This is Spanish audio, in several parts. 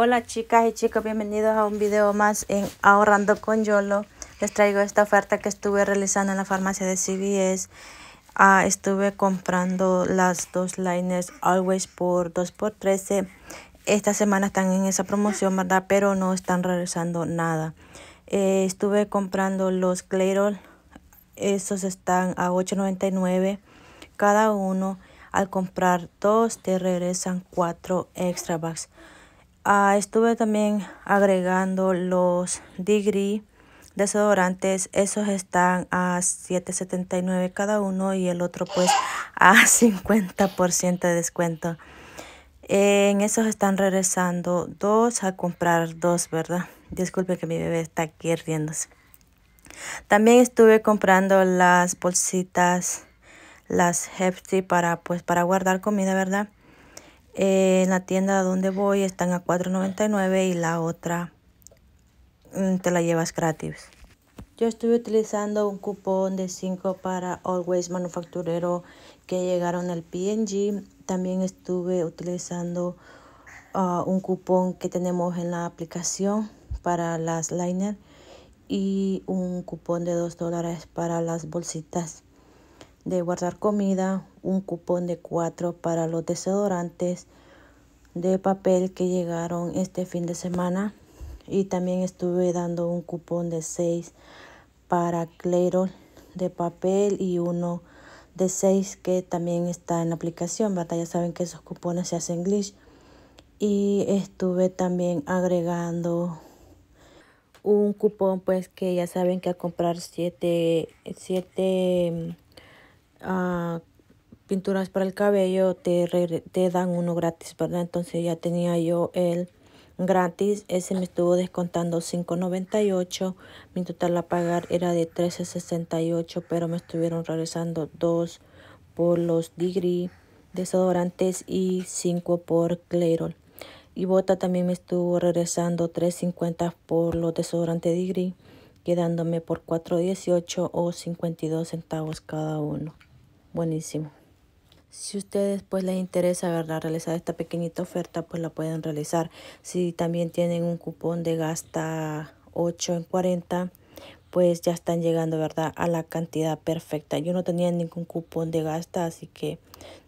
Hola chicas y chicos, bienvenidos a un video más en Ahorrando con YOLO. Les traigo esta oferta que estuve realizando en la farmacia de CVS. Ah, estuve comprando las dos liners Always por 2x13. Esta semana están en esa promoción, ¿verdad? Pero no están realizando nada. Eh, estuve comprando los Clairol. Esos están a $8.99 cada uno. Al comprar dos te regresan cuatro extra bags. Ah, estuve también agregando los Degree desodorantes. Esos están a 7.79 cada uno y el otro pues a 50% de descuento. En esos están regresando dos a comprar dos, ¿verdad? Disculpe que mi bebé está aquí También estuve comprando las bolsitas, las Hefty para pues para guardar comida, ¿verdad? Eh, en la tienda donde voy están a $4.99 y la otra mm, te la llevas gratis. Yo estuve utilizando un cupón de 5 para Always Manufacturero que llegaron al PNG. También estuve utilizando ah, un cupón que tenemos en la aplicación para las liners y un cupón de 2 dólares para las bolsitas de guardar comida, un cupón de 4 para los desodorantes de papel que llegaron este fin de semana y también estuve dando un cupón de 6 para clero de papel y uno de 6 que también está en la aplicación, batalla Ya saben que esos cupones se hacen glitch. Y estuve también agregando un cupón pues que ya saben que a comprar 7 siete, siete mm, pinturas para el cabello te, dan uno gratis, ¿verdad? Entonces ya tenía yo el gratis. Ese me estuvo descontando $5.98. Mi total a pagar era de $13.68, pero me estuvieron regresando dos por los Degree desodorantes y 5 por Clairol. Y Bota también me estuvo regresando $3.50 por los desodorantes Degree quedándome por 4.18 o 52 centavos cada uno. Buenísimo. Si ustedes pues les interesa ¿verdad? realizar esta pequeñita oferta, pues la pueden realizar. Si también tienen un cupón de gasta 8 en 40, pues ya están llegando verdad a la cantidad perfecta. Yo no tenía ningún cupón de gasta, así que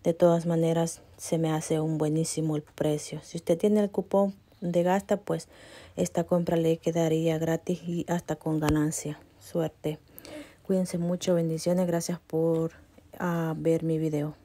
de todas maneras se me hace un buenísimo el precio. Si usted tiene el cupón, de gasta, pues esta compra le quedaría gratis y hasta con ganancia. Suerte. Cuídense mucho, bendiciones, gracias por ah, ver mi video.